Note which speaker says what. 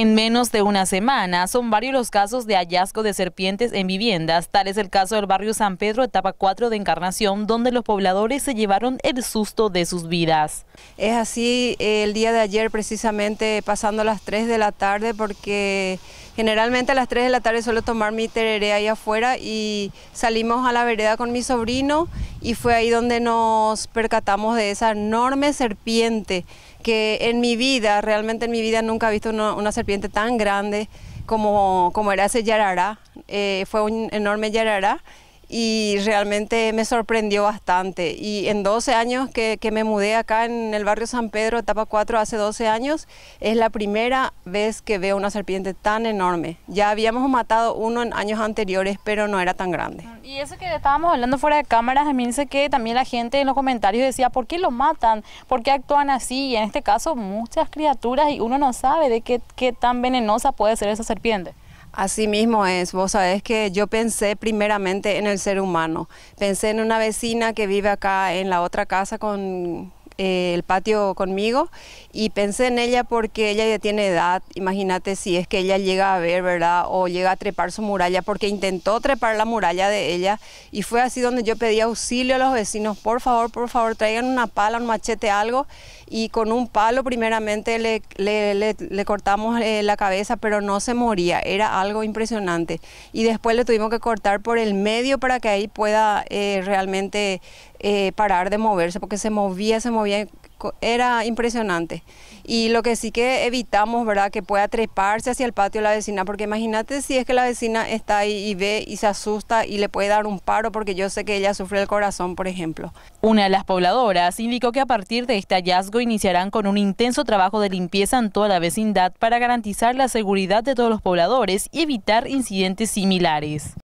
Speaker 1: en menos de una semana. Son varios los casos de hallazgo de serpientes en viviendas, tal es el caso del barrio San Pedro, etapa 4 de Encarnación, donde los pobladores se llevaron el susto de sus vidas. Es así el día de ayer precisamente pasando las 3 de la
Speaker 2: tarde porque generalmente a las 3 de la tarde suelo tomar mi tereré ahí afuera y salimos a la vereda con mi sobrino y fue ahí donde nos percatamos de esa enorme serpiente que en mi vida, realmente en mi vida nunca he visto una, serpiente tan grande como, como era ese yarará, eh, fue un enorme yarará y realmente me sorprendió bastante. Y en 12 años que, que, me mudé acá en el barrio San Pedro, etapa 4, hace 12 años, es la primera vez que veo una serpiente tan enorme. Ya habíamos matado uno en años anteriores, pero no era tan grande.
Speaker 1: Y eso que estábamos hablando fuera de cámaras, a mí dice que también la gente en los comentarios decía, ¿por qué lo matan? ¿Por qué actúan así? Y en este caso, muchas criaturas y uno no sabe de qué tan venenosa puede ser esa serpiente. Así mismo es, vos sabés que yo pensé
Speaker 2: primeramente en el ser humano, pensé en una vecina que vive acá en la otra casa con, eh, el patio conmigo y pensé en ella porque ella ya tiene edad, imagínate si es que ella llega a ver, ¿verdad? O llega a trepar su muralla porque intentó trepar la muralla de ella y fue así donde yo pedí auxilio a los vecinos, por favor, por favor, traigan una pala, un machete, algo y con un palo primeramente le, le, le, cortamos eh, la cabeza pero no se moría, era algo impresionante y después le tuvimos que cortar por el medio para que ahí pueda eh, realmente eh, parar de moverse, porque se movía, se movía, era impresionante. Y lo que sí que evitamos, ¿verdad? Que pueda treparse hacia el patio de la vecina, porque imagínate si es que la vecina está ahí y ve y se asusta y le puede dar un paro, porque yo sé que ella sufre el corazón, por ejemplo.
Speaker 1: Una de las pobladoras indicó que a partir de este hallazgo iniciarán con un intenso trabajo de limpieza en toda la vecindad para garantizar la seguridad de todos los pobladores y evitar incidentes similares.